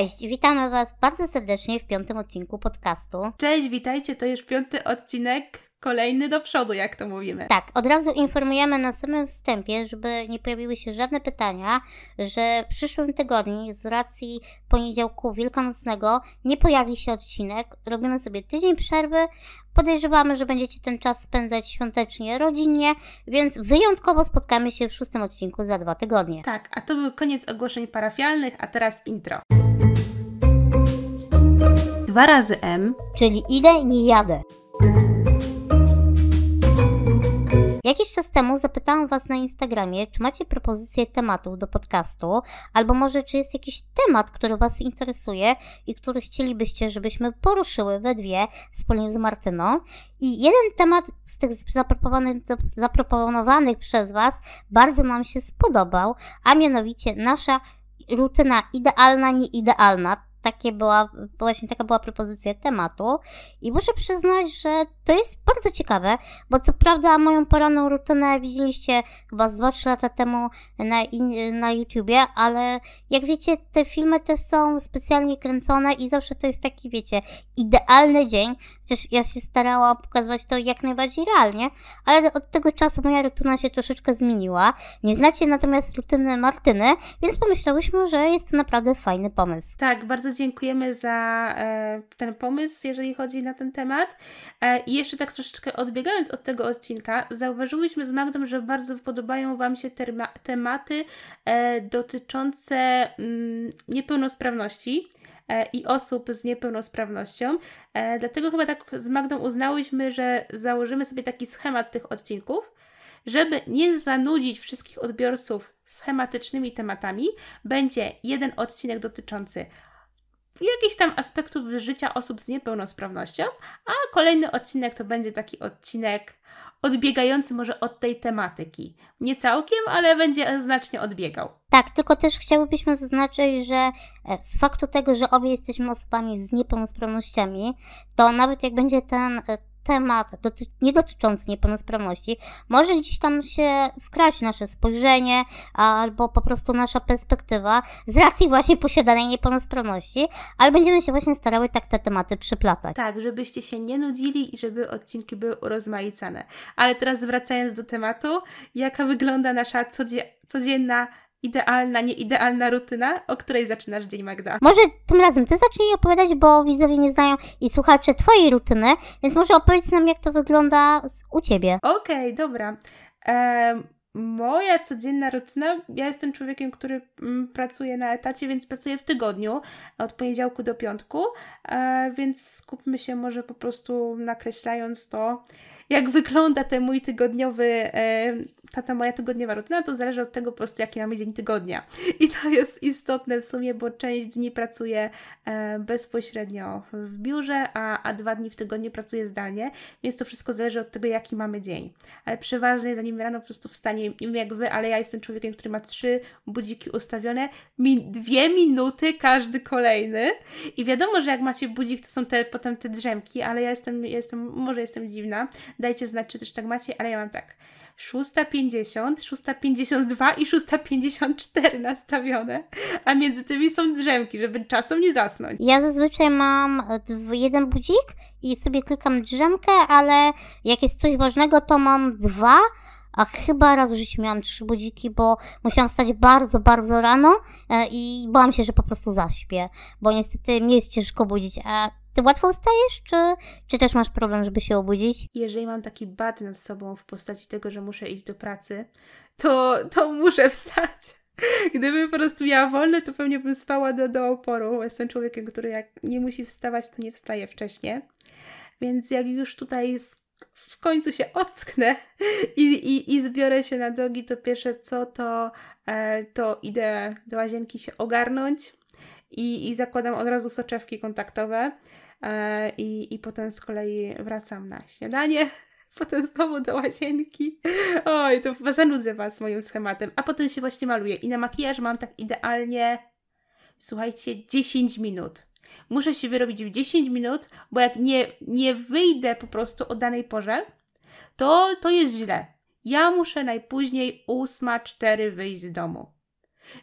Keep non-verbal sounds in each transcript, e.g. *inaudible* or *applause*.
Cześć, witamy Was bardzo serdecznie w piątym odcinku podcastu. Cześć, witajcie, to już piąty odcinek, kolejny do przodu, jak to mówimy. Tak, od razu informujemy na samym wstępie, żeby nie pojawiły się żadne pytania, że w przyszłym tygodniu z racji poniedziałku wielkanocnego nie pojawi się odcinek. Robimy sobie tydzień przerwy. Podejrzewamy, że będziecie ten czas spędzać świątecznie, rodzinnie, więc wyjątkowo spotkamy się w szóstym odcinku za dwa tygodnie. Tak, a to był koniec ogłoszeń parafialnych, a teraz intro dwa razy M, czyli idę, nie jadę. Jakiś czas temu zapytałam Was na Instagramie, czy macie propozycje tematów do podcastu, albo może czy jest jakiś temat, który Was interesuje i który chcielibyście, żebyśmy poruszyły we dwie wspólnie z Martyną. I jeden temat z tych zaproponowanych przez Was bardzo nam się spodobał, a mianowicie nasza rutyna idealna, nieidealna takie była, właśnie taka była propozycja tematu i muszę przyznać, że to jest bardzo ciekawe, bo co prawda moją poranną rutynę widzieliście chyba z 2-3 lata temu na, na YouTubie, ale jak wiecie, te filmy też są specjalnie kręcone i zawsze to jest taki, wiecie, idealny dzień, Przecież ja się starałam pokazywać to jak najbardziej realnie, ale od tego czasu moja rutyna się troszeczkę zmieniła. Nie znacie natomiast rutyny Martyny, więc pomyślałyśmy, że jest to naprawdę fajny pomysł. Tak, bardzo dziękujemy za e, ten pomysł, jeżeli chodzi na ten temat. E, I jeszcze tak troszeczkę odbiegając od tego odcinka, zauważyłyśmy z Magdą, że bardzo podobają Wam się terma, tematy e, dotyczące mm, niepełnosprawności. E, i osób z niepełnosprawnością. E, dlatego chyba tak z Magdą uznałyśmy, że założymy sobie taki schemat tych odcinków, żeby nie zanudzić wszystkich odbiorców schematycznymi tematami. Będzie jeden odcinek dotyczący jakichś tam aspektów życia osób z niepełnosprawnością, a kolejny odcinek to będzie taki odcinek odbiegający może od tej tematyki. Nie całkiem, ale będzie znacznie odbiegał. Tak, tylko też chciałybyśmy zaznaczyć, że e, z faktu tego, że obie jesteśmy osobami z niepełnosprawnościami, to nawet jak będzie ten e, temat doty nie dotyczący niepełnosprawności może gdzieś tam się wkraść nasze spojrzenie albo po prostu nasza perspektywa z racji właśnie posiadanej niepełnosprawności, ale będziemy się właśnie starały tak te tematy przyplatać. Tak, żebyście się nie nudzili i żeby odcinki były urozmaicane. Ale teraz wracając do tematu, jaka wygląda nasza codzie codzienna idealna, nieidealna rutyna, o której zaczynasz dzień, Magda? Może tym razem ty zacznij opowiadać, bo widzowie nie znają i słuchacze twojej rutyny, więc może opowiedz nam, jak to wygląda u ciebie. Okej, okay, dobra. Ehm, moja codzienna rutyna, ja jestem człowiekiem, który mm, pracuje na etacie, więc pracuję w tygodniu, od poniedziałku do piątku, e, więc skupmy się może po prostu nakreślając to, jak wygląda ten mój tygodniowy, e, ta, ta moja tygodniowa rutyna, to zależy od tego po prostu, jaki mamy dzień tygodnia. I to jest istotne w sumie, bo część dni pracuję e, bezpośrednio w biurze, a, a dwa dni w tygodniu pracuję zdalnie, więc to wszystko zależy od tego, jaki mamy dzień. Ale przeważnie, zanim rano po prostu wstanie, nie wiem jak wy, ale ja jestem człowiekiem, który ma trzy budziki ustawione, mi dwie minuty każdy kolejny. I wiadomo, że jak macie budzik, to są te, potem te drzemki, ale ja jestem, jestem, może jestem dziwna, Dajcie znać, czy też tak macie, ale ja mam tak. 6.50, 6.52 i 6.54 nastawione, a między tymi są drzemki, żeby czasem nie zasnąć. Ja zazwyczaj mam jeden budzik i sobie klikam drzemkę, ale jak jest coś ważnego, to mam dwa, a chyba raz w życiu miałam trzy budziki, bo musiałam wstać bardzo, bardzo rano e, i bałam się, że po prostu zaśpię, bo niestety mnie jest ciężko budzić, a ty łatwo wstajesz, czy, czy też masz problem, żeby się obudzić? Jeżeli mam taki bat nad sobą w postaci tego, że muszę iść do pracy, to, to muszę wstać. *laughs* Gdybym po prostu miała wolne, to pewnie bym spała do, do oporu. Jestem człowiekiem, który jak nie musi wstawać, to nie wstaje wcześniej. Więc jak już tutaj w końcu się ocknę *laughs* i, i, i zbiorę się na drogi, to pierwsze co, to, e, to idę do łazienki się ogarnąć i, i zakładam od razu soczewki kontaktowe E, i, i potem z kolei wracam na śniadanie *laughs* potem znowu do łazienki. Oj, to zanudzę Was moim schematem. A potem się właśnie maluję i na makijaż mam tak idealnie, słuchajcie, 10 minut. Muszę się wyrobić w 10 minut, bo jak nie, nie wyjdę po prostu o danej porze, to, to jest źle. Ja muszę najpóźniej 8.04 wyjść z domu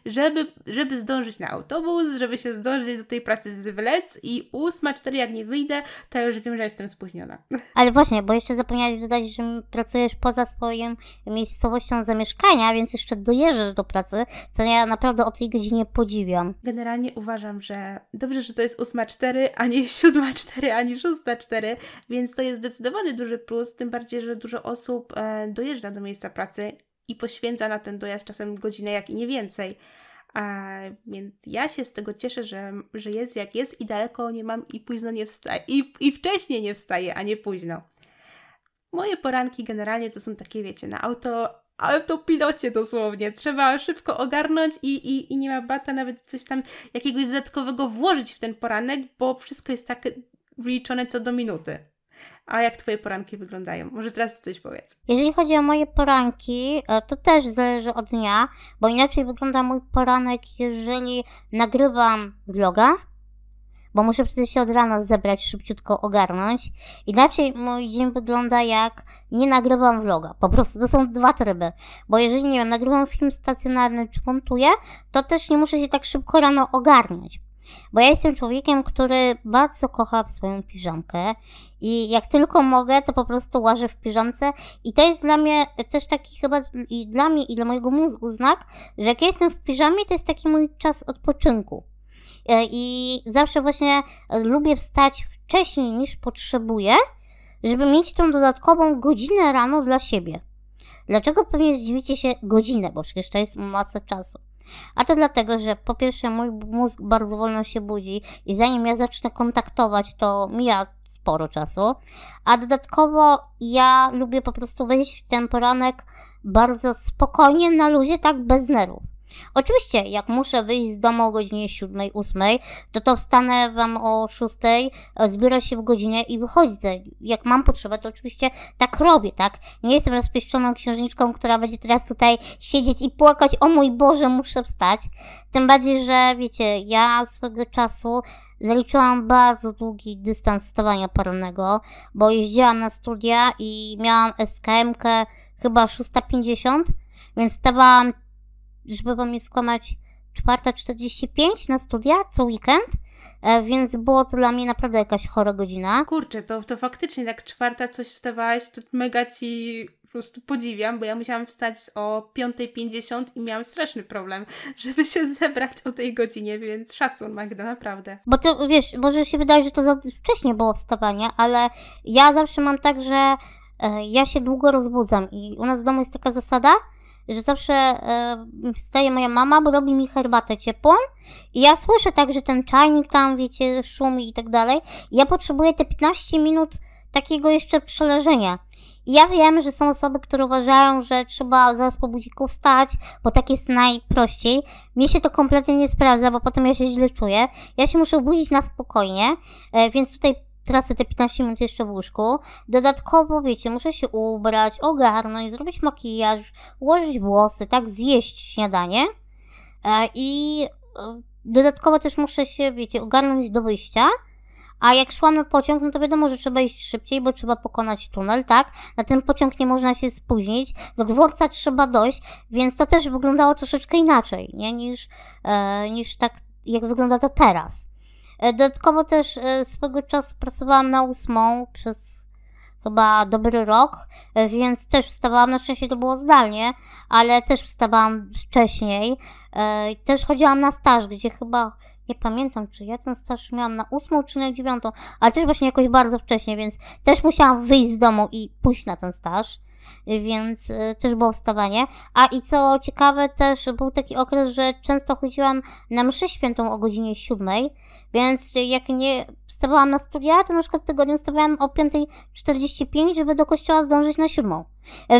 żeby, żeby zdążyć na autobus, żeby się zdążyć do tej pracy zwlec i ósma, cztery jak nie wyjdę, to już wiem, że jestem spóźniona. *laughs* Ale właśnie, bo jeszcze zapomniałeś dodać, że pracujesz poza swoją miejscowością zamieszkania, więc jeszcze dojeżdżasz do pracy, co ja naprawdę o tej godzinie podziwiam. Generalnie uważam, że dobrze, że to jest ósma cztery, a nie *laughs* siódma cztery, ani szósta cztery, więc to jest zdecydowany duży plus, tym bardziej, że dużo osób e, dojeżdża do miejsca pracy i poświęca na ten dojazd czasem godzinę, jak i nie więcej. A, więc ja się z tego cieszę, że, że jest jak jest i daleko nie mam i późno nie wstaję, i, i wcześniej nie wstaję, a nie późno. Moje poranki generalnie to są takie, wiecie, na auto, autopilocie dosłownie. Trzeba szybko ogarnąć i, i, i nie ma bata nawet coś tam jakiegoś dodatkowego włożyć w ten poranek, bo wszystko jest tak wyliczone co do minuty. A jak Twoje poranki wyglądają? Może teraz coś powiedz. Jeżeli chodzi o moje poranki, e, to też zależy od dnia, bo inaczej wygląda mój poranek, jeżeli nagrywam vloga, bo muszę wtedy się od rana zebrać, szybciutko ogarnąć. Inaczej mój dzień wygląda jak nie nagrywam vloga. Po prostu to są dwa tryby. Bo jeżeli nie wiem, nagrywam film stacjonarny czy montuję, to też nie muszę się tak szybko rano ogarniać. Bo ja jestem człowiekiem, który bardzo kocha swoją piżamkę i jak tylko mogę, to po prostu łażę w piżamce i to jest dla mnie też taki chyba i dla mnie i dla mojego mózgu znak, że jak ja jestem w piżamie, to jest taki mój czas odpoczynku. E, I zawsze właśnie e, lubię wstać wcześniej niż potrzebuję, żeby mieć tą dodatkową godzinę rano dla siebie. Dlaczego pewnie zdziwicie się godzinę, bo jeszcze jest masa czasu. A to dlatego, że po pierwsze mój mózg bardzo wolno się budzi i zanim ja zacznę kontaktować, to mija sporo czasu. A dodatkowo ja lubię po prostu wejść w ten poranek bardzo spokojnie, na luzie, tak bez nerwów. Oczywiście, jak muszę wyjść z domu o godzinie 7, 8, to to wstanę wam o 6, e, zbiorę się w godzinie i wychodzę. Jak mam potrzebę, to oczywiście tak robię, tak? Nie jestem rozpieszczoną księżniczką, która będzie teraz tutaj siedzieć i płakać, o mój Boże, muszę wstać. Tym bardziej, że wiecie, ja swego czasu zaliczyłam bardzo długi dystans stosowania paralnego, bo jeździłam na studia i miałam SKM-kę chyba 650, więc stawałam żeby wam nie skłamać, 4.45 na studia co weekend, e, więc było to dla mnie naprawdę jakaś chora godzina. Kurczę, to, to faktycznie tak czwarta coś wstawałaś, to mega ci po prostu podziwiam, bo ja musiałam wstać o 5.50 i miałam straszny problem, *laughs* żeby się zebrać o tej godzinie, więc szacun Magda, naprawdę. Bo to wiesz, może się wydaje, że to za wcześnie było wstawanie, ale ja zawsze mam tak, że e, ja się długo rozbudzam i u nas w domu jest taka zasada, że zawsze e, staje moja mama, bo robi mi herbatę ciepłą i ja słyszę także ten czajnik tam, wiecie, szumi i tak dalej. ja potrzebuję te 15 minut takiego jeszcze przeleżenia. I ja wiem, że są osoby, które uważają, że trzeba zaraz po budziku wstać, bo tak jest najprościej. Mnie się to kompletnie nie sprawdza, bo potem ja się źle czuję. Ja się muszę obudzić na spokojnie, e, więc tutaj tracę te 15 minut jeszcze w łóżku. Dodatkowo, wiecie, muszę się ubrać, ogarnąć, zrobić makijaż, ułożyć włosy, tak, zjeść śniadanie. E, I e, dodatkowo też muszę się, wiecie, ogarnąć do wyjścia. A jak szłam na pociąg, no to wiadomo, że trzeba iść szybciej, bo trzeba pokonać tunel, tak? Na ten pociąg nie można się spóźnić, do dworca trzeba dojść, więc to też wyglądało troszeczkę inaczej, nie? Niż, e, niż tak, jak wygląda to teraz. E, dodatkowo też e, swego czasu pracowałam na ósmą przez chyba dobry rok, e, więc też wstawałam, na szczęście to było zdalnie, ale też wstawałam wcześniej. Też chodziłam na staż, gdzie chyba nie pamiętam, czy ja ten staż miałam na ósmą czy na dziewiątą, ale też właśnie jakoś bardzo wcześnie, więc też musiałam wyjść z domu i pójść na ten staż więc y, też było wstawanie. A i co ciekawe, też był taki okres, że często chodziłam na mszę świętą o godzinie siódmej, więc jak nie wstawałam na studia, to na przykład w tygodniu wstawałam o 5.45, żeby do kościoła zdążyć na siódmą.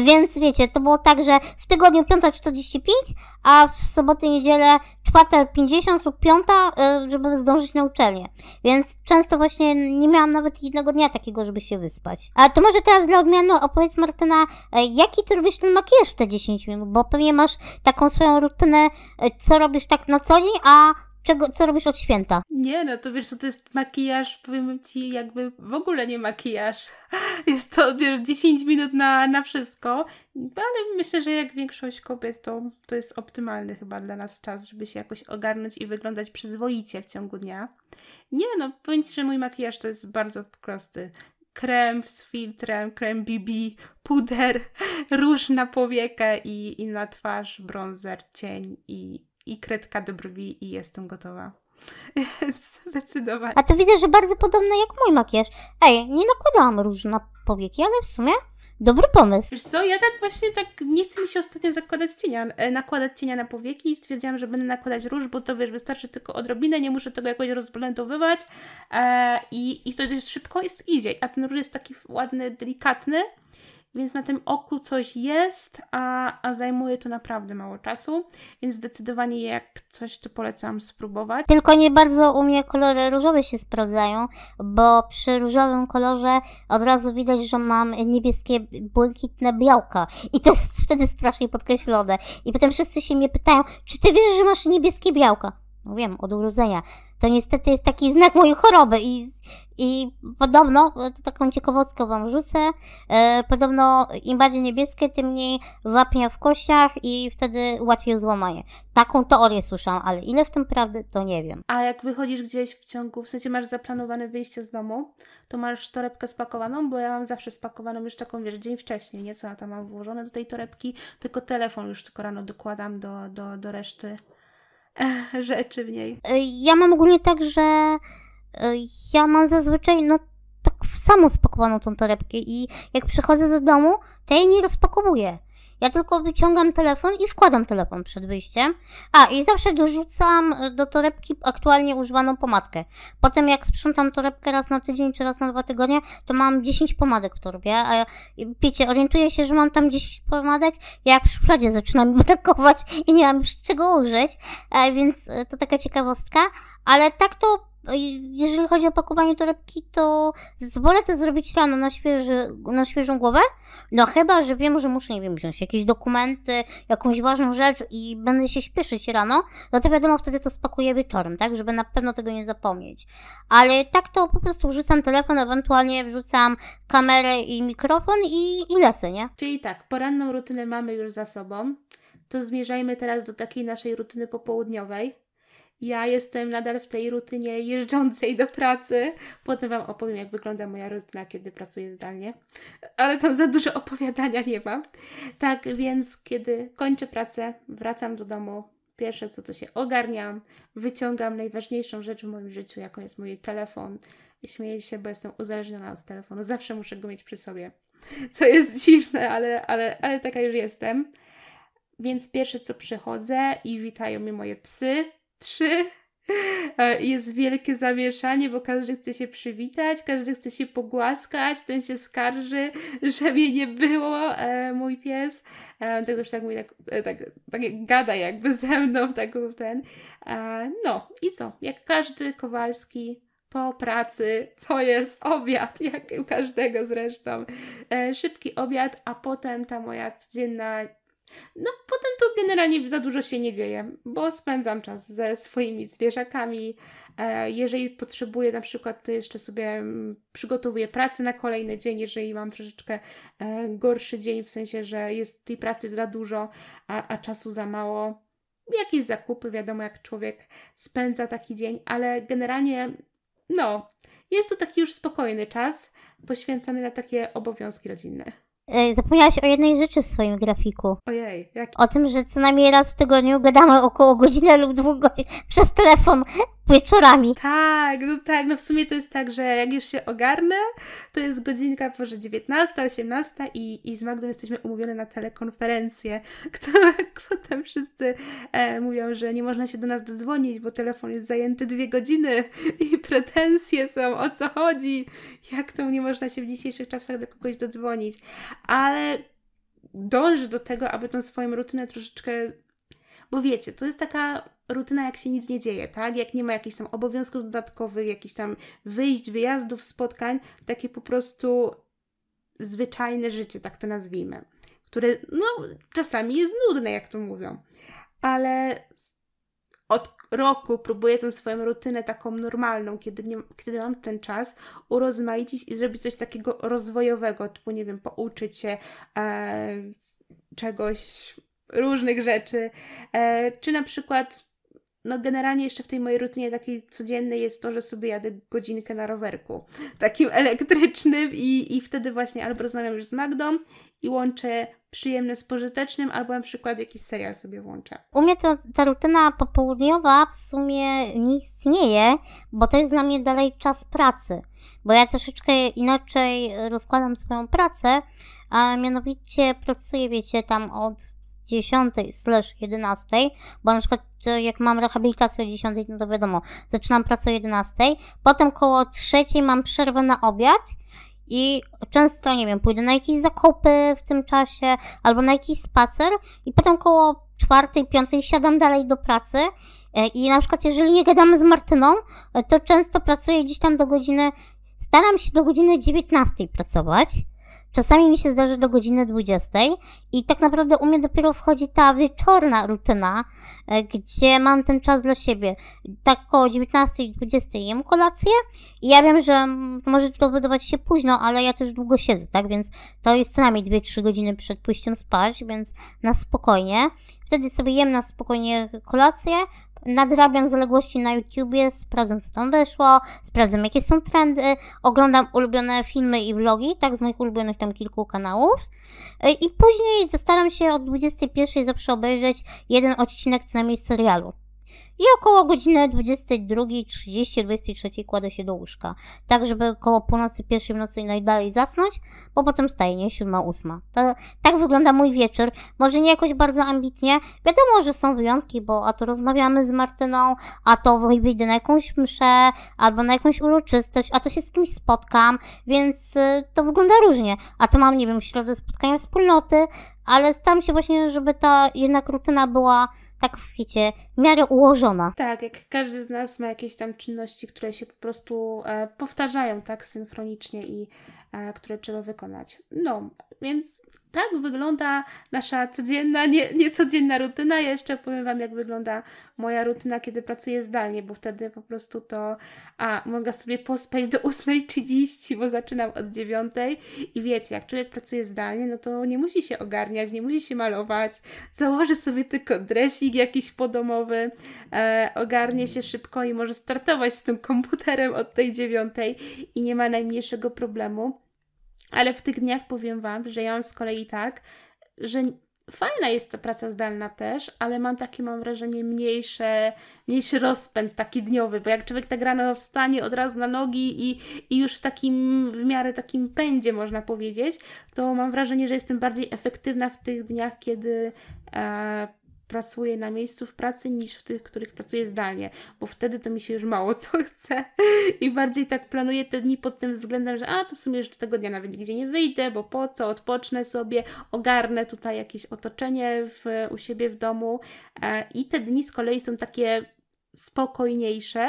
Więc wiecie, to było tak, że w tygodniu 5.45, a w soboty, niedzielę 4.50 lub 5, y, żeby zdążyć na uczelnię. Więc często właśnie nie miałam nawet jednego dnia takiego, żeby się wyspać. A to może teraz dla odmiany opowiedz Martyna, e, jaki ty robisz ten makijaż w te 10 minut, bo pewnie masz taką swoją rutynę, e, co robisz tak na co dzień, a czego, co robisz od święta? Nie, no to wiesz co, to jest makijaż, powiem ci, jakby w ogóle nie makijaż. *laughs* Jest to, wiesz, 10 minut na, na wszystko, no, ale myślę, że jak większość kobiet, to, to jest optymalny chyba dla nas czas, żeby się jakoś ogarnąć i wyglądać przyzwoicie w ciągu dnia. Nie, no powiem ci, że mój makijaż to jest bardzo prosty krem z filtrem, krem BB, puder, *laughs* róż na powiekę i, i na twarz, bronzer, cień i, i kredka do brwi i jestem gotowa. *laughs* Zdecydowanie. A to widzę, że bardzo podobny jak mój makijaż. Ej, nie nakładałam róż na powieki, ale w sumie dobry pomysł. Wiesz co, ja tak właśnie tak nie chcę mi się ostatnio zakładać cienia, e, nakładać cienia na powieki i stwierdziłam, że będę nakładać róż, bo to wiesz, wystarczy tylko odrobinę, nie muszę tego jakoś rozblendowywać e, i, i to dość szybko jest, idzie. A ten róż jest taki ładny, delikatny więc na tym oku coś jest, a, a zajmuje to naprawdę mało czasu, więc zdecydowanie jak coś, to polecam spróbować. Tylko nie bardzo u mnie kolory różowe się sprawdzają, bo przy różowym kolorze od razu widać, że mam niebieskie, błękitne białka i to jest wtedy strasznie podkreślone. I potem wszyscy się mnie pytają, czy ty wiesz, że masz niebieskie białka? No wiem, od urodzenia. To niestety jest taki znak mojej choroby i i podobno, e, to taką ciekawostkę wam rzucę, e, podobno im bardziej niebieskie, tym mniej wapnia w kościach i wtedy łatwiej złamanie. Taką teorię słyszałam, ale ile w tym prawdy, to nie wiem. A jak wychodzisz gdzieś w ciągu, w sensie masz zaplanowane wyjście z domu, to masz torebkę spakowaną, bo ja mam zawsze spakowaną już taką, wiesz, dzień wcześniej, nie? Co ja tam mam włożone do tej torebki, tylko telefon już tylko rano dokładam do, do, do reszty e, rzeczy w niej. Ja mam ogólnie tak, że Y, ja mam zazwyczaj, no tak samo spakowaną tą torebkę i jak przychodzę do domu, to jej nie rozpakowuję. Ja tylko wyciągam telefon i wkładam telefon przed wyjściem. A, i zawsze dorzucam y, do torebki aktualnie używaną pomadkę. Potem jak sprzątam torebkę raz na tydzień czy raz na dwa tygodnie, to mam 10 pomadek w torbie, a ja, wiecie, orientuję się, że mam tam 10 pomadek, ja jak w szufladzie zaczynam *laughs* brakować i nie mam już czego użyć, e, więc y, to taka ciekawostka. Ale tak to no jeżeli chodzi o pakowanie torebki, to wolę to zrobić rano na, świeży, na świeżą głowę. No chyba, że wiem, że muszę, nie wiem, wziąć jakieś dokumenty, jakąś ważną rzecz i będę się śpieszyć rano, no to wiadomo, wtedy to spakuję wieczorem, tak, żeby na pewno tego nie zapomnieć. Ale tak to po prostu wrzucam telefon, ewentualnie wrzucam kamerę i mikrofon i, i lecę, nie? Czyli tak, poranną rutynę mamy już za sobą, to zmierzajmy teraz do takiej naszej rutyny popołudniowej ja jestem nadal w tej rutynie jeżdżącej do pracy. Potem Wam opowiem, jak wygląda moja rutyna, kiedy pracuję zdalnie. Ale tam za dużo opowiadania nie mam. Tak więc, kiedy kończę pracę, wracam do domu. Pierwsze co, to się ogarniam, wyciągam najważniejszą rzecz w moim życiu, jaką jest mój telefon. Śmieję się, bo jestem uzależniona od telefonu. Zawsze muszę go mieć przy sobie. Co jest dziwne, ale, ale, ale taka już jestem. Więc pierwsze co przychodzę i witają mnie moje psy, trzy. E, jest wielkie zamieszanie, bo każdy chce się przywitać, każdy chce się pogłaskać, ten się skarży, *laughs* że mnie nie było, e, mój pies. E, tak też tak mówi, tak, e, tak, tak gada jakby ze mną, *laughs* tak ten. E, no i co? Jak każdy Kowalski po pracy, co jest *laughs* obiad, jak u każdego zresztą. E, szybki obiad, a potem ta moja codzienna no, potem to generalnie za dużo się nie dzieje, bo spędzam czas ze swoimi zwierzakami. E, jeżeli potrzebuję na przykład, to jeszcze sobie mm, przygotowuję pracę na kolejny dzień, jeżeli mam troszeczkę e, gorszy dzień, w sensie, że jest tej pracy za dużo, a, a czasu za mało. Jakieś zakupy, wiadomo, jak człowiek spędza taki dzień, ale generalnie, no, jest to taki już spokojny czas poświęcony na takie obowiązki rodzinne. E, zapomniałaś o jednej rzeczy w swoim grafiku. Ojej, jak? O tym, że co najmniej raz w tygodniu gadamy około godziny lub dwóch godzin przez telefon wieczorami. Tak, no tak, no w sumie to jest tak, że jak już się ogarnę, to jest godzinka może 19, 18 i, i z Magdą jesteśmy umówione na telekonferencję, *laughs* kto, kto tam wszyscy e, mówią, że nie można się do nas dodzwonić, bo telefon jest zajęty dwie godziny *laughs* i pretensje są, o co chodzi, jak to nie można się w dzisiejszych czasach do kogoś dodzwonić, ale dąży do tego, aby tą swoją rutynę troszeczkę bo wiecie, to jest taka rutyna, jak się nic nie dzieje, tak? Jak nie ma jakichś tam obowiązków dodatkowych, jakichś tam wyjść, wyjazdów, spotkań, takie po prostu zwyczajne życie, tak to nazwijmy, które no, czasami jest nudne, jak to mówią, ale od roku próbuję tą swoją rutynę taką normalną, kiedy, nie, kiedy mam ten czas, urozmaicić i zrobić coś takiego rozwojowego, typu, nie wiem, pouczyć się e, czegoś, różnych rzeczy. E, czy na przykład, no generalnie jeszcze w tej mojej rutynie takiej codziennej jest to, że sobie jadę godzinkę na rowerku, *laughs* takim elektrycznym i, i wtedy właśnie albo rozmawiam już z Magdą i łączę przyjemne z pożytecznym, albo na przykład jakiś serial sobie włączę. U mnie to, ta rutyna popołudniowa w sumie nie istnieje, bo to jest dla mnie dalej czas pracy, bo ja troszeczkę inaczej rozkładam swoją pracę, a mianowicie pracuję, wiecie, tam od 10 slash 11, bo na przykład e, jak mam rehabilitację o 10, no to wiadomo, zaczynam pracę o 11, potem koło 3 mam przerwę na obiad i często, nie wiem, pójdę na jakieś zakupy w tym czasie albo na jakiś spacer i potem koło 4, 5 siadam dalej do pracy e, i na przykład jeżeli nie gadamy z Martyną, e, to często pracuję gdzieś tam do godziny, staram się do godziny 19 pracować, Czasami mi się zdarzy do godziny 20 i tak naprawdę u mnie dopiero wchodzi ta wieczorna rutyna, e, gdzie mam ten czas dla siebie. Tak około 19 20 jem kolację i ja wiem, że może to wydawać się późno, ale ja też długo siedzę, tak? Więc to jest co najmniej 2-3 godziny przed pójściem spać, więc na spokojnie. Wtedy sobie jem na spokojnie kolację, nadrabiam zaległości na YouTubie, sprawdzam co tam weszło, sprawdzam jakie są trendy, oglądam ulubione filmy i vlogi, tak z moich ulubionych tam kilku kanałów. E, I później staram się od 21 zawsze obejrzeć jeden odcinek co najmniej serialu i około godziny 22.30-23 kładę się do łóżka, tak żeby około północy, pierwszej w nocy najdalej zasnąć, bo potem staje, nie? Siódma, ósma. tak wygląda mój wieczór. Może nie jakoś bardzo ambitnie. Wiadomo, że są wyjątki, bo a to rozmawiamy z Martyną, a to wyjdę na jakąś mszę, albo na jakąś uroczystość, a to się z kimś spotkam, więc y, to wygląda różnie. A to mam, nie wiem, środę spotkania wspólnoty, ale staram się właśnie, żeby ta jednak rutyna była tak wiecie, w miarę ułożona. Tak, jak każdy z nas ma jakieś tam czynności, które się po prostu e, powtarzają tak synchronicznie i e, które trzeba wykonać. No, więc tak wygląda nasza codzienna, nie, niecodzienna rutyna. Ja jeszcze powiem Wam, jak wygląda moja rutyna, kiedy pracuję zdalnie, bo wtedy po prostu to a, mogę sobie pospać do 8.30, bo zaczynam od 9.00. I wiecie, jak człowiek pracuje zdalnie, no to nie musi się ogarniać, nie musi się malować. Założy sobie tylko dresik jakiś podomowy, e, ogarnie się szybko i może startować z tym komputerem od tej 9.00 i nie ma najmniejszego problemu. Ale w tych dniach powiem Wam, że ja mam z kolei tak, że fajna jest ta praca zdalna też, ale mam takie, mam wrażenie, mniejsze, mniejszy rozpęd taki dniowy, bo jak człowiek tak rano wstanie od razu na nogi i, i już w takim, w miarę takim pędzie, można powiedzieć, to mam wrażenie, że jestem bardziej efektywna w tych dniach, kiedy e, pracuję na miejscu w pracy niż w tych, których pracuję zdalnie, bo wtedy to mi się już mało co *laughs* chce i bardziej tak planuję te dni pod tym względem, że a to w sumie już tego dnia nawet gdzie nie wyjdę, bo po co, odpocznę sobie, ogarnę tutaj jakieś otoczenie w, u siebie w domu e, i te dni z kolei są takie spokojniejsze,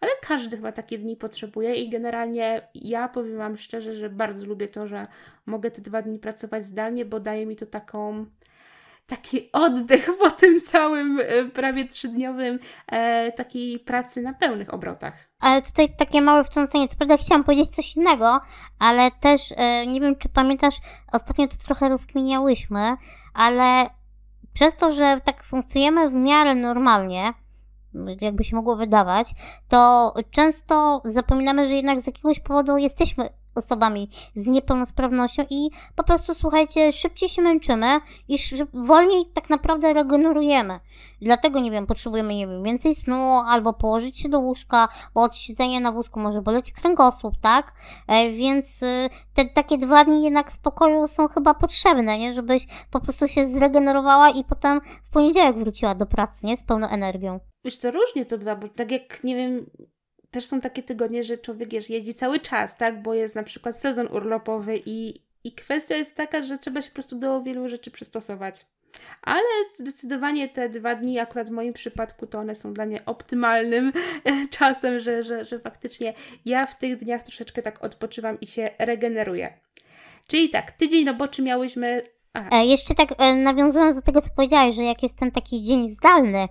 ale każdy chyba takie dni potrzebuje i generalnie ja powiem Wam szczerze, że bardzo lubię to, że mogę te dwa dni pracować zdalnie, bo daje mi to taką taki oddech po tym całym e, prawie trzydniowym e, takiej pracy na pełnych obrotach. Ale tutaj takie małe wtrącenie. Co prawda chciałam powiedzieć coś innego, ale też e, nie wiem, czy pamiętasz, ostatnio to trochę rozkminiałyśmy, ale przez to, że tak funkcjonujemy w miarę normalnie, jakby się mogło wydawać, to często zapominamy, że jednak z jakiegoś powodu jesteśmy osobami z niepełnosprawnością i po prostu słuchajcie, szybciej się męczymy i wolniej tak naprawdę regenerujemy. Dlatego, nie wiem, potrzebujemy, nie wiem, więcej snu albo położyć się do łóżka, bo od siedzenia na wózku może boleć kręgosłup, tak? E, więc y, te takie dwa dni jednak spokoju są chyba potrzebne, nie? Żebyś po prostu się zregenerowała i potem w poniedziałek wróciła do pracy, nie? Z pełną energią. Wiesz co, różnie to bywa, bo tak jak, nie wiem, też są takie tygodnie, że człowiek wiesz, jeździ cały czas, tak? Bo jest na przykład sezon urlopowy i, i kwestia jest taka, że trzeba się po prostu do wielu rzeczy przystosować. Ale zdecydowanie te dwa dni, akurat w moim przypadku, to one są dla mnie optymalnym *laughs* czasem, że, że, że faktycznie ja w tych dniach troszeczkę tak odpoczywam i się regeneruję. Czyli tak, tydzień roboczy miałyśmy. Aha. E, jeszcze tak e, nawiązując do tego, co powiedziałaś, że jak jest ten taki dzień zdalny,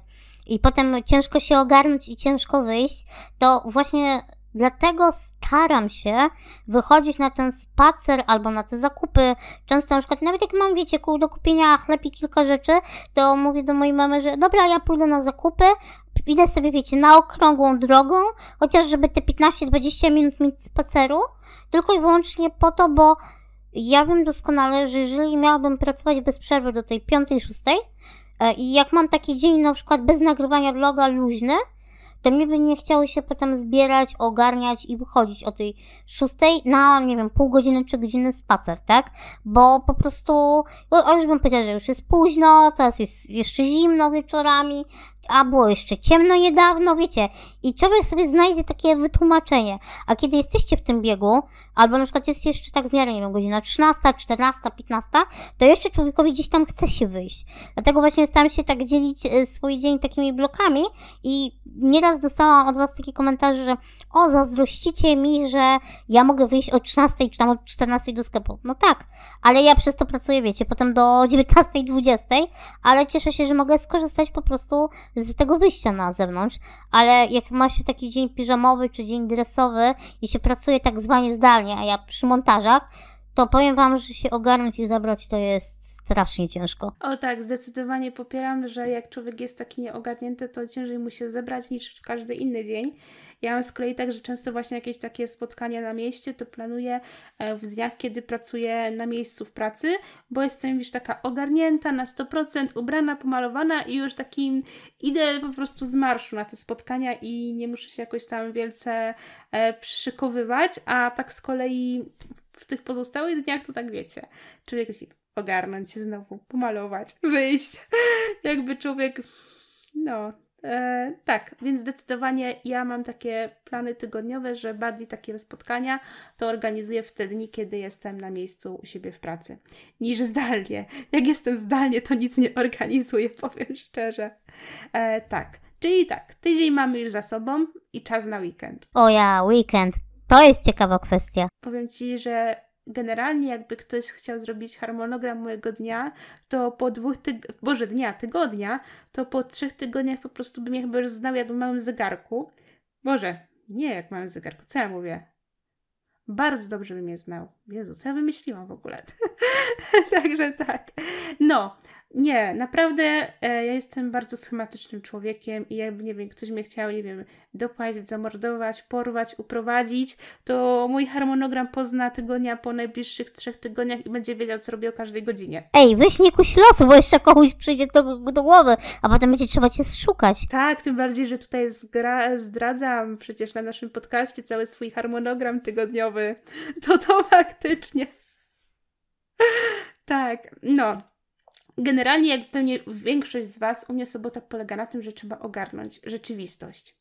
i potem ciężko się ogarnąć i ciężko wyjść, to właśnie Dlatego staram się wychodzić na ten spacer albo na te zakupy. Często na przykład, nawet jak mam, wiecie, do kupienia chleb i kilka rzeczy, to mówię do mojej mamy, że dobra, ja pójdę na zakupy, idę sobie, wiecie, na okrągłą drogą, chociaż żeby te 15-20 minut mieć spaceru, tylko i wyłącznie po to, bo ja wiem doskonale, że jeżeli miałabym pracować bez przerwy do tej 5-6, E, I jak mam taki dzień na przykład bez nagrywania vloga luźny, to mnie by nie chciały się potem zbierać, ogarniać i wychodzić o tej szóstej na, nie wiem, pół godziny czy godziny spacer, tak? Bo po prostu, o, już bym powiedziała, że już jest późno, teraz jest jeszcze zimno wieczorami, a było jeszcze ciemno niedawno, wiecie, i człowiek sobie znajdzie takie wytłumaczenie. A kiedy jesteście w tym biegu, albo na przykład jesteście jeszcze tak w miarę, nie wiem, godzina 13, 14, 15, to jeszcze człowiekowi gdzieś tam chce się wyjść. Dlatego właśnie staram się tak dzielić e, swój dzień takimi blokami i nieraz dostałam od Was takie komentarze że o, zazdrościcie mi, że ja mogę wyjść o 13 czy tam od 14 do sklepu. No tak, ale ja przez to pracuję, wiecie, potem do 19, 20, ale cieszę się, że mogę skorzystać po prostu z tego wyjścia na zewnątrz, ale jak ma się taki dzień piżamowy czy dzień dresowy i się pracuje tak zwanie zdalnie, a ja przy montażach, to powiem Wam, że się ogarnąć i zabrać to jest strasznie ciężko. O tak, zdecydowanie popieram, że jak człowiek jest taki nieogarnięty, to ciężej mu się zebrać niż w każdy inny dzień. Ja mam z kolei tak, że często właśnie jakieś takie spotkania na mieście to planuję e, w dniach, kiedy pracuję na miejscu w pracy, bo jestem już taka ogarnięta na 100%, ubrana, pomalowana i już takim idę po prostu z marszu na te spotkania i nie muszę się jakoś tam wielce przykowywać, e, przyszykowywać, a tak z kolei w, tych pozostałych dniach to tak wiecie, czyli jakoś ogarnąć się znowu, pomalować, *laughs* wyjść. Jakby człowiek, no, E, tak, więc zdecydowanie ja mam takie plany tygodniowe, że bardziej takie spotkania to organizuję w te dni, kiedy jestem na miejscu u siebie w pracy, niż zdalnie. Jak jestem zdalnie, to nic nie organizuję, *laughs* powiem szczerze. E, tak, czyli tak, tydzień mamy już za sobą i czas na weekend. O ja, weekend, to jest ciekawa kwestia. Powiem Ci, że generalnie jakby ktoś chciał zrobić harmonogram mojego dnia, to po dwóch tygodniach, Boże, dnia, tygodnia, to po trzech tygodniach po prostu bym je chyba już znał jak w małym zegarku. Boże, nie jak małym zegarku, co ja mówię? Bardzo dobrze bym je znał. Jezu, co ja wymyśliłam w ogóle? *laughs* Także tak. No, nie, naprawdę e, ja jestem bardzo schematycznym człowiekiem i jakby, nie wiem, ktoś mnie chciał, nie wiem, dopaść, zamordować, porwać, uprowadzić, to mój harmonogram pozna tygodnia po najbliższych trzech tygodniach i będzie wiedział, co robię o każdej godzinie. Ej, weź nie kuś losu, bo jeszcze komuś przyjdzie do, do głowy, a potem będzie trzeba cię szukać. Tak, tym bardziej, że tutaj zgra, zdradzam przecież na naszym podcaście cały swój harmonogram tygodniowy. *laughs* To to faktycznie. tak, no generalnie, jak pewnie większość z Was, u mnie sobota polega na tym, że trzeba ogarnąć rzeczywistość.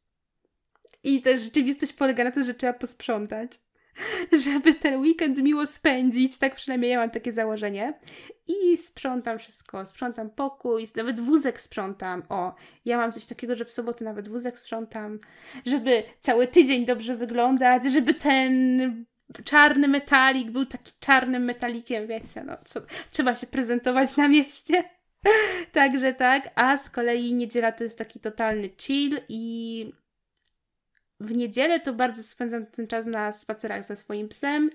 I ta rzeczywistość polega na tym, że trzeba posprzątać, *laughs* żeby ten weekend miło spędzić. Tak przynajmniej ja mam takie założenie. I sprzątam wszystko. Sprzątam pokój, nawet wózek sprzątam. O, ja mam coś takiego, że w sobotę nawet wózek sprzątam, żeby cały tydzień dobrze wyglądać, żeby ten czarny metalik, był taki czarnym metalikiem, wiecie, no co, trzeba się prezentować na mieście. *laughs* Także tak, a z kolei niedziela to jest taki totalny chill i w niedzielę to bardzo spędzam ten czas na spacerach ze swoim psem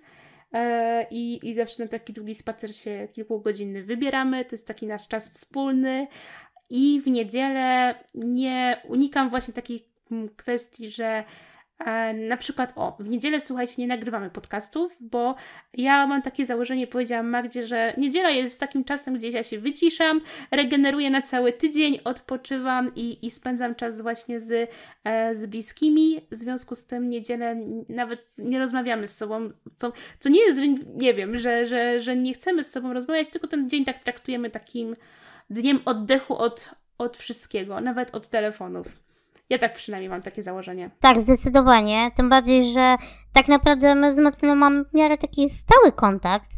e, i, i zawsze na taki długi spacer się kilkugodzinny wybieramy, to jest taki nasz czas wspólny i w niedzielę nie unikam właśnie takich mm, kwestii, że E, na przykład, o, w niedzielę, słuchajcie, nie nagrywamy podcastów, bo ja mam takie założenie, powiedziałam Magdzie, że niedziela jest takim czasem, gdzie ja się wyciszam, regeneruję na cały tydzień, odpoczywam i, i spędzam czas właśnie z, e, z bliskimi. W związku z tym niedzielę nawet nie rozmawiamy z sobą, co, co nie jest, nie wiem, że, że, że nie chcemy z sobą rozmawiać, tylko ten dzień tak traktujemy takim dniem oddechu od, od wszystkiego, nawet od telefonów. Ja tak przynajmniej mam takie założenie. Tak, zdecydowanie. Tym bardziej, że tak naprawdę my z Martyną mamy w miarę taki stały kontakt,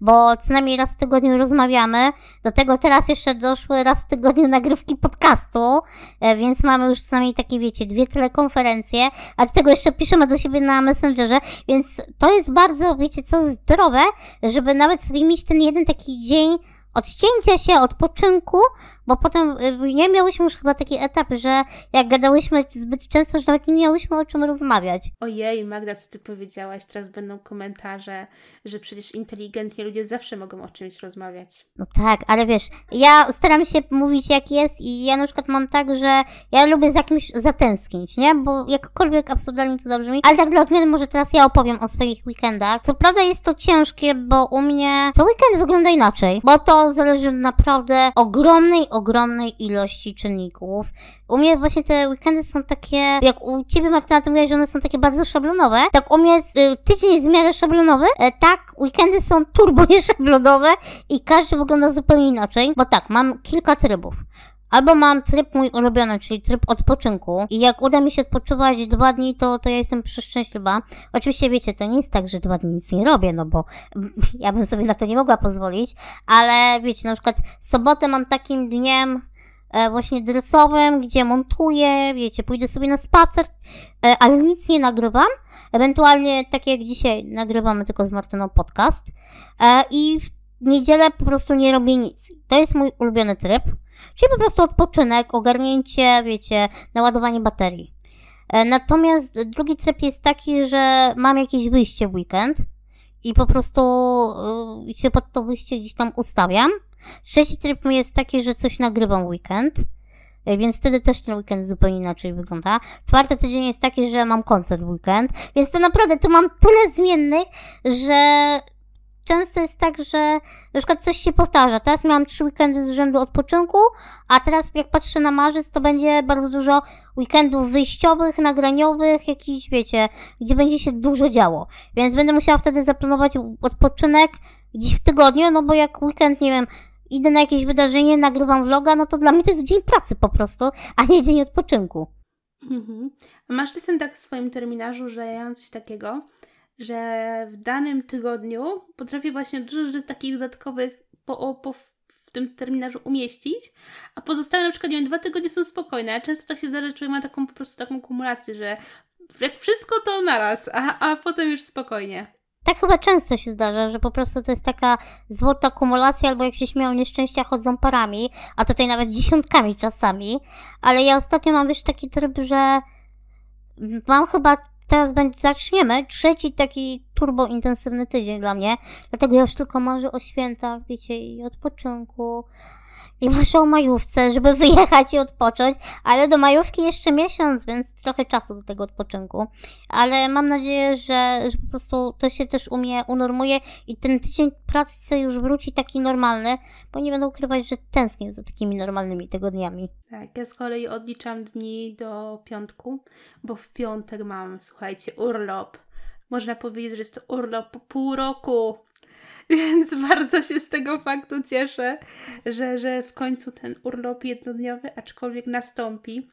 bo co najmniej raz w tygodniu rozmawiamy. Do tego teraz jeszcze doszły raz w tygodniu nagrywki podcastu, e, więc mamy już co najmniej takie, wiecie, dwie telekonferencje, a do tego jeszcze piszemy do siebie na Messengerze, więc to jest bardzo, wiecie co, zdrowe, żeby nawet sobie mieć ten jeden taki dzień odcięcia się, odpoczynku, bo potem y, nie miałyśmy już chyba taki etap, że jak gadałyśmy zbyt często, że nawet nie miałyśmy o czym rozmawiać. Ojej, Magda, co ty powiedziałaś? Teraz będą komentarze, że przecież inteligentni ludzie zawsze mogą o czymś rozmawiać. No tak, ale wiesz, ja staram się mówić jak jest i ja na przykład mam tak, że ja lubię z jakimś zatęsknić, nie? Bo jakkolwiek absurdalnie to zabrzmi, ale tak dla odmiany może teraz ja opowiem o swoich weekendach. Co prawda jest to ciężkie, bo u mnie co weekend wygląda inaczej, bo to zależy naprawdę ogromnej ogromnej ilości czynników. U mnie właśnie te weekendy są takie, jak u ciebie Martyna, na mówiłaś, że one są takie bardzo szablonowe, tak u mnie jest, y, tydzień jest w miarę szablonowy, e, tak weekendy są turbo *laughs* nieszablonowe i każdy wygląda zupełnie inaczej, bo tak, mam kilka trybów. Albo mam tryb mój ulubiony, czyli tryb odpoczynku i jak uda mi się odpoczywać dwa dni, to, to ja jestem przeszczęśliwa. Oczywiście wiecie, to nie jest tak, że dwa dni nic nie robię, no bo *laughs* ja bym sobie na to nie mogła pozwolić, ale wiecie, na przykład sobotę mam takim dniem, E, właśnie dresowym, gdzie montuję, wiecie, pójdę sobie na spacer, e, ale nic nie nagrywam. Ewentualnie, tak jak dzisiaj, nagrywamy tylko z Martyną podcast. E, I w niedzielę po prostu nie robię nic. To jest mój ulubiony tryb. Czyli po prostu odpoczynek, ogarnięcie, wiecie, naładowanie baterii. E, natomiast drugi tryb jest taki, że mam jakieś wyjście w weekend i po prostu e, się pod to wyjście gdzieś tam ustawiam. Trzeci tryb jest taki, że coś nagrywam w weekend, e, więc wtedy też ten weekend zupełnie inaczej wygląda. Czwarty tydzień jest taki, że mam koncert w weekend, więc to naprawdę tu mam tyle zmiennych, że często jest tak, że na przykład coś się powtarza. Teraz miałam trzy weekendy z rzędu odpoczynku, a teraz jak patrzę na marzec, to będzie bardzo dużo weekendów wyjściowych, nagraniowych, jakichś, wiecie, gdzie będzie się dużo działo. Więc będę musiała wtedy zaplanować odpoczynek gdzieś w tygodniu, no bo jak weekend, nie wiem, idę na jakieś wydarzenie, nagrywam vloga, no to dla mnie to jest dzień pracy po prostu, a nie dzień odpoczynku. Mhm. Masz czasem tak w swoim terminarzu, że ja mam coś takiego, że w danym tygodniu potrafię właśnie dużo rzeczy takich dodatkowych po, po, w tym terminarzu umieścić, a pozostałe na przykład, nie wiem, dwa tygodnie są spokojne, a często tak się zdarza, że człowiek ma taką po prostu taką kumulację, że jak wszystko to naraz, a, a potem już spokojnie. Tak chyba często się zdarza, że po prostu to jest taka złota kumulacja, albo jak się śmieją nieszczęścia chodzą parami, a tutaj nawet dziesiątkami czasami. Ale ja ostatnio mam wiesz taki tryb, że mam chyba teraz będzie, zaczniemy trzeci taki turbo intensywny tydzień dla mnie, dlatego ja już tylko marzę o świętach, wiecie, i odpoczynku i masz o majówce, żeby *laughs* wyjechać i odpocząć, ale do majówki jeszcze miesiąc, więc trochę czasu do tego odpoczynku. Ale mam nadzieję, że, że po prostu to się też u mnie unormuje i ten tydzień pracy już wróci taki normalny, bo nie będę ukrywać, że tęsknię za takimi normalnymi tygodniami. Tak, ja z kolei odliczam dni do piątku, bo w piątek mam, słuchajcie, urlop. Można powiedzieć, że jest to urlop po pół roku. *laughs* Więc bardzo się z tego faktu cieszę, że, że w końcu ten urlop jednodniowy, aczkolwiek nastąpi.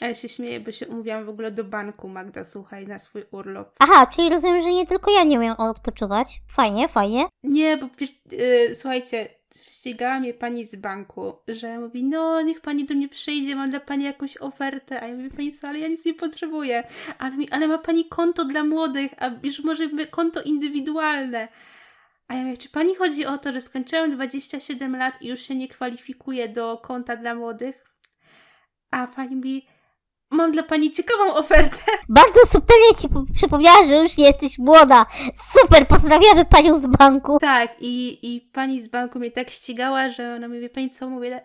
Ale się śmieję, bo się umówiłam w ogóle do banku, Magda, słuchaj, na swój urlop. Aha, czyli rozumiem, że nie tylko ja nie umiem odpoczywać. Fajnie, fajnie. Nie, bo yy, słuchajcie, ścigała mnie pani z banku, że mówi, no niech pani do mnie przyjdzie, mam dla pani jakąś ofertę, a ja mówię, pani co, ale ja nic nie potrzebuję, ale, mi, ale ma pani konto dla młodych, a już może konto indywidualne, a ja mówię, czy pani chodzi o to, że skończyłem 27 lat i już się nie kwalifikuję do konta dla młodych? A pani mi, mam dla pani ciekawą ofertę. *laughs* Bardzo subtelnie ci przypomniała, że już jesteś młoda. Super, pozdrawiamy panią z banku. Tak, i, i pani z banku mnie tak ścigała, że ona mi wie, pani co, mówię,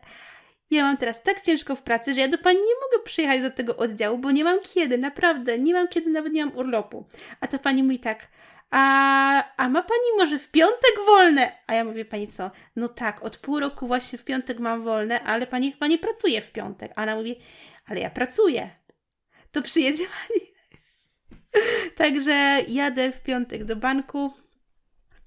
ja mam teraz tak ciężko w pracy, że ja do pani nie mogę przyjechać do tego oddziału, bo nie mam kiedy, naprawdę, nie mam kiedy, nawet nie mam urlopu. A to pani mówi tak, a, a ma pani może w piątek wolne? A ja mówię, pani co? No tak, od pół roku właśnie w piątek mam wolne, ale pani chyba nie pracuje w piątek. A ona mówi, ale ja pracuję. To przyjedzie *laughs* pani. Także jadę w piątek do banku,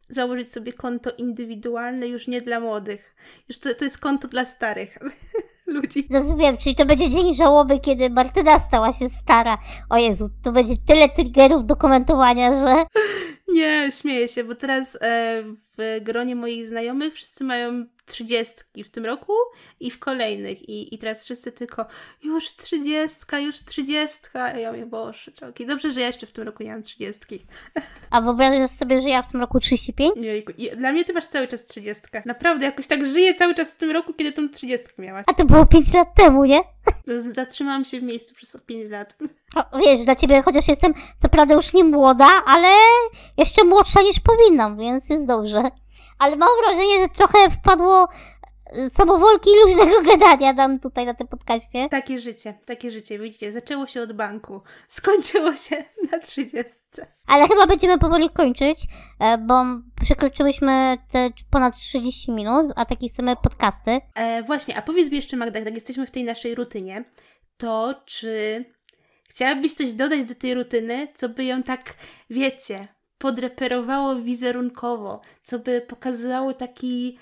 założyć sobie konto indywidualne, już nie dla młodych. Już to, to jest konto dla starych *laughs* ludzi. Rozumiem, czyli to będzie dzień żałoby, kiedy Martyna stała się stara. O Jezu, to będzie tyle triggerów do komentowania, że... Nie, śmieję się, bo teraz w gronie moich znajomych wszyscy mają trzydziestki w tym roku i w kolejnych. I, i teraz wszyscy tylko już trzydziestka, już trzydziestka. Ja mówię, boże, drogi. Dobrze, że ja jeszcze w tym roku nie mam trzydziestki. *laughs* A wyobrażasz sobie, że ja w tym roku 35? Jejku, dla mnie ty masz cały czas trzydziestkę. Naprawdę, jakoś tak żyję cały czas w tym roku, kiedy tą trzydziestkę miałaś. A to było 5 lat temu, nie? *laughs* Zatrzymałam się w miejscu przez 5 lat. O, wiesz, dla ciebie chociaż jestem co prawda już nie młoda, ale jeszcze młodsza niż powinnam, więc jest dobrze ale mam wrażenie, że trochę wpadło e, samowolki i luźnego *laughs* gadania nam tutaj na tym podcaście. Takie życie, takie życie, widzicie, zaczęło się od banku, *laughs* skończyło się *laughs* na 30. Ale chyba będziemy powoli kończyć, e, bo przekroczyłyśmy te ponad 30 minut, a takie chcemy podcasty. E, właśnie, a powiedz mi jeszcze Magda, jak jesteśmy w tej naszej rutynie, to czy chciałabyś coś dodać do tej rutyny, co by ją tak, wiecie, podreperowało wizerunkowo, co by pokazywało taki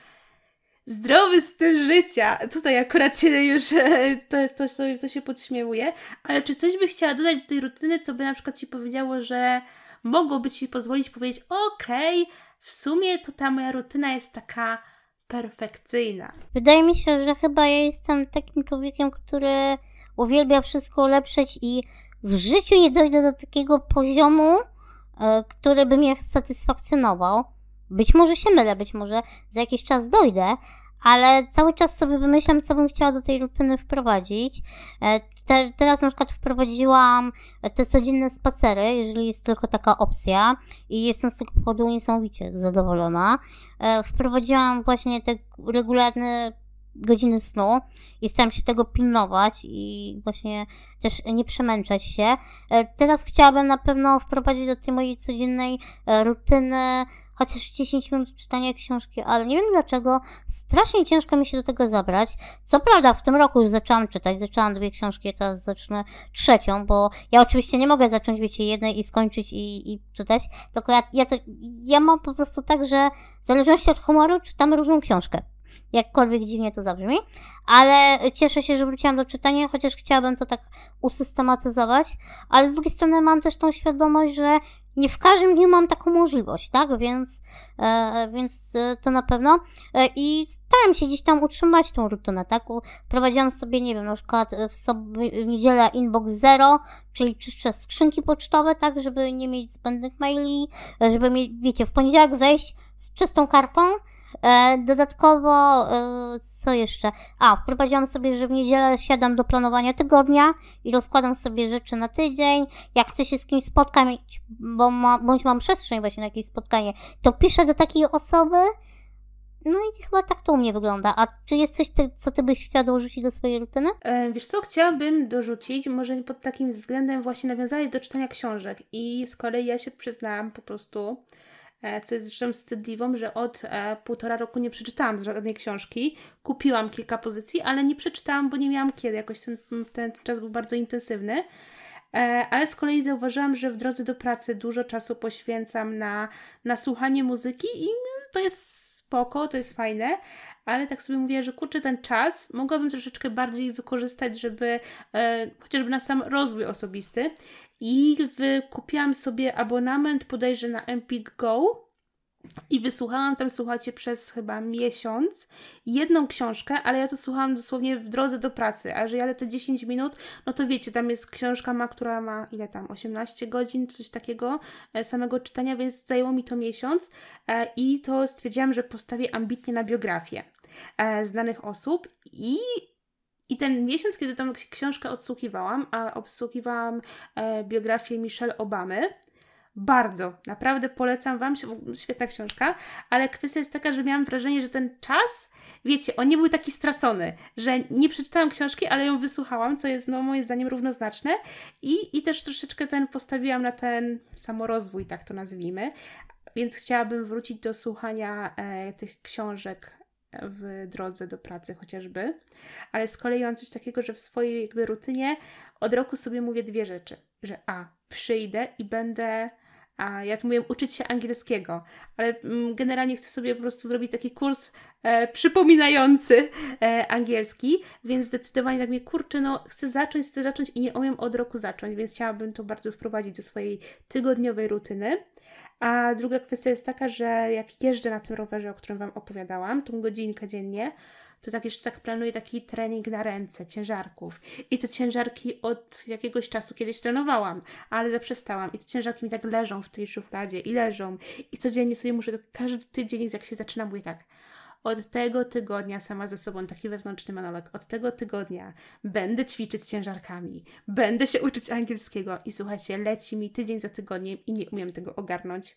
zdrowy styl życia. Tutaj akurat się już e, to, jest, to, to, to się podśmiewuje, ale czy coś by chciała dodać do tej rutyny, co by na przykład ci powiedziało, że mogłoby ci pozwolić powiedzieć, okej, okay, w sumie to ta moja rutyna jest taka perfekcyjna. Wydaje mi się, że chyba ja jestem takim człowiekiem, który uwielbia wszystko lepszeć i w życiu nie dojdę do takiego poziomu, E, który by mnie satysfakcjonował. Być może się mylę, być może za jakiś czas dojdę, ale cały czas sobie wymyślam, co bym chciała do tej rutyny wprowadzić. E, te, teraz na przykład wprowadziłam te codzienne spacery, jeżeli jest tylko taka opcja i jestem z tego powodu niesamowicie zadowolona. E, wprowadziłam właśnie te regularne godziny snu i staram się tego pilnować i właśnie też nie przemęczać się. E, teraz chciałabym na pewno wprowadzić do tej mojej codziennej e, rutyny chociaż 10 minut czytania książki, ale nie wiem dlaczego, strasznie ciężko mi się do tego zabrać. Co prawda w tym roku już zaczęłam czytać, zaczęłam dwie książki, teraz zacznę trzecią, bo ja oczywiście nie mogę zacząć, wiecie, jednej i skończyć i, i czytać, tylko ja, ja, to, ja mam po prostu tak, że w zależności od humoru czytam różną książkę jakkolwiek dziwnie to zabrzmi, ale cieszę się, że wróciłam do czytania, chociaż chciałabym to tak usystematyzować, ale z drugiej strony mam też tą świadomość, że nie w każdym dniu mam taką możliwość, tak? Więc, e, więc e, to na pewno. E, I staram się gdzieś tam utrzymać tą rutynę, tak? Prowadziłam sobie, nie wiem, na przykład e, w, sob- w niedzielę inbox zero, czyli czyszczę skrzynki pocztowe, tak? Żeby nie mieć zbędnych maili, e, żeby, mieć, wiecie, w poniedziałek wejść z czystą kartą, E, dodatkowo, e, co jeszcze? A, wprowadziłam sobie, że w niedzielę siadam do planowania tygodnia i rozkładam sobie rzeczy na tydzień. Jak chcę się z kimś spotkać, bo ma, bądź mam przestrzeń właśnie na jakieś spotkanie, to piszę do takiej osoby. No i chyba tak to u mnie wygląda. A czy jest coś, ty, co ty byś chciała dorzucić do swojej rutyny? E, wiesz co, chciałabym dorzucić, może pod takim względem właśnie nawiązałeś do czytania książek i z kolei ja się przyznałam po prostu, E, co jest rzeczą wstydliwą, że od e, półtora roku nie przeczytałam żadnej książki. Kupiłam kilka pozycji, ale nie przeczytałam, bo nie miałam kiedy. Jakoś ten, ten czas był bardzo intensywny. E, ale z kolei zauważyłam, że w drodze do pracy dużo czasu poświęcam na, na słuchanie muzyki i to jest spoko, to jest fajne, ale tak sobie mówię, że kurczę, ten czas mogłabym troszeczkę bardziej wykorzystać, żeby e, chociażby na sam rozwój osobisty i wykupiłam sobie abonament bodajże na Empik Go i wysłuchałam tam, słuchajcie, przez chyba miesiąc jedną książkę, ale ja to słuchałam dosłownie w drodze do pracy, a że jadę te 10 minut, no to wiecie, tam jest książka, ma, która ma ile tam, 18 godzin, coś takiego e, samego czytania, więc zajęło mi to miesiąc e, i to stwierdziłam, że postawię ambitnie na biografię e, znanych osób i i ten miesiąc, kiedy tą książkę odsłuchiwałam, a obsłuchiwałam e, biografię Michelle Obamy, bardzo, naprawdę polecam Wam, świetna książka, ale kwestia jest taka, że miałam wrażenie, że ten czas, wiecie, on nie był taki stracony, że nie przeczytałam książki, ale ją wysłuchałam, co jest no, moim zdaniem równoznaczne i, i też troszeczkę ten postawiłam na ten samorozwój, tak to nazwijmy, więc chciałabym wrócić do słuchania e, tych książek w drodze do pracy chociażby, ale z kolei mam coś takiego, że w swojej jakby rutynie od roku sobie mówię dwie rzeczy, że a, przyjdę i będę a ja tu mówię uczyć się angielskiego, ale mm, generalnie chcę sobie po prostu zrobić taki kurs e, przypominający e, angielski, więc zdecydowanie tak mnie kurczy, no chcę zacząć, chcę zacząć i nie umiem od roku zacząć, więc chciałabym to bardzo wprowadzić do swojej tygodniowej rutyny. A druga kwestia jest taka, że jak jeżdżę na tym rowerze, o którym Wam opowiadałam, tą godzinkę dziennie, to tak jeszcze tak planuję taki trening na ręce, ciężarków. I te ciężarki od jakiegoś czasu kiedyś trenowałam, ale zaprzestałam. I te ciężarki mi tak leżą w tej szufladzie i leżą. I codziennie sobie muszę, każdy tydzień jak się zaczynam, mówię tak – od tego tygodnia sama ze sobą taki wewnętrzny monolog. Od tego tygodnia będę ćwiczyć ciężarkami, będę się uczyć angielskiego i słuchajcie, leci mi tydzień za tygodniem i nie umiem tego ogarnąć.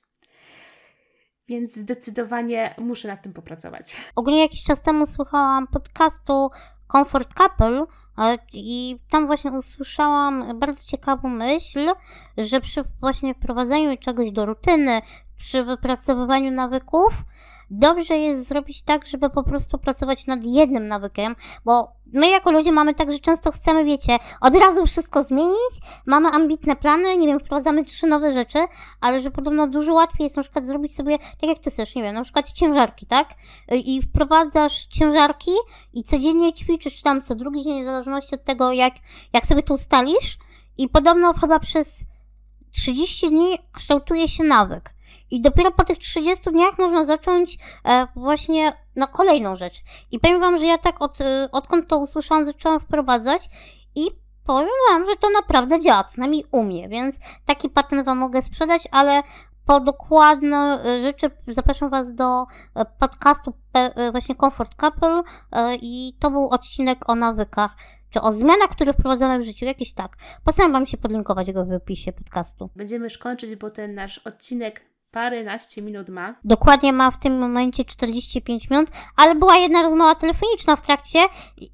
Więc zdecydowanie muszę nad tym popracować. Ogólnie jakiś czas temu słuchałam podcastu Comfort Couple i tam właśnie usłyszałam bardzo ciekawą myśl, że przy właśnie wprowadzeniu czegoś do rutyny, przy wypracowywaniu nawyków, dobrze jest zrobić tak, żeby po prostu pracować nad jednym nawykiem, bo my jako ludzie mamy tak, że często chcemy, wiecie, od razu wszystko zmienić, mamy ambitne plany, nie wiem, wprowadzamy trzy nowe rzeczy, ale że podobno dużo łatwiej jest na przykład zrobić sobie, tak jak ty chcesz, nie wiem, na przykład ciężarki, tak? Y, I wprowadzasz ciężarki i codziennie ćwiczysz tam co drugi dzień, w zależności od tego, jak, jak sobie to ustalisz i podobno chyba przez 30 dni kształtuje się nawyk. I dopiero po tych 30 dniach można zacząć e, właśnie na kolejną rzecz. I powiem Wam, że ja tak od, e, odkąd to usłyszałam, zaczęłam wprowadzać i powiem Wam, że to naprawdę działa, co najmniej umie, więc taki patent Wam mogę sprzedać, ale po dokładne e, rzeczy zapraszam Was do podcastu właśnie Comfort Couple i to był odcinek o nawykach, czy o zmianach, które wprowadzamy w życiu, jakieś tak. Postaram Wam się podlinkować go w opisie podcastu. Będziemy już kończyć, bo ten nasz odcinek paręnaście minut ma. Dokładnie ma w tym momencie 45 minut, ale była jedna rozmowa telefoniczna w trakcie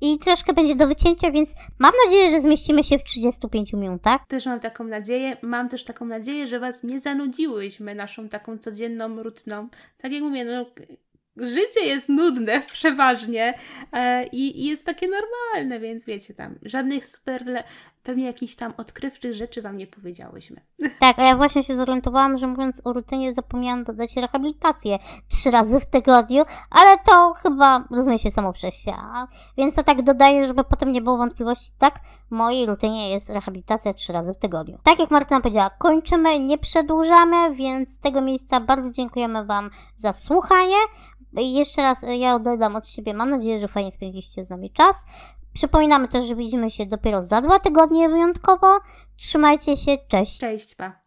i troszkę będzie do wycięcia, więc mam nadzieję, że zmieścimy się w 35 minutach. Też mam taką nadzieję. Mam też taką nadzieję, że Was nie zanudziłyśmy naszą taką codzienną rutną. Tak jak mówię, no życie jest nudne *laughs* przeważnie e, i, i, jest takie normalne, więc wiecie tam, żadnych super pewnie jakichś tam odkrywczych rzeczy Wam nie powiedziałyśmy. *laughs* Tak, a ja właśnie się zorientowałam, że mówiąc o rutynie zapomniałam dodać rehabilitację trzy razy w tygodniu, ale to chyba rozumie się samo przez się, a więc to tak dodaję, żeby potem nie było wątpliwości. Tak, w mojej rutynie jest rehabilitacja trzy razy w tygodniu. Tak jak Martyna powiedziała, kończymy, nie przedłużamy, więc z tego miejsca bardzo dziękujemy Wam za słuchanie. I jeszcze raz ja dodam od siebie, mam nadzieję, że fajnie spędziliście z nami czas. Przypominamy też, że widzimy się dopiero za dwa tygodnie wyjątkowo. Trzymajcie się, cześć. Cześć, pa.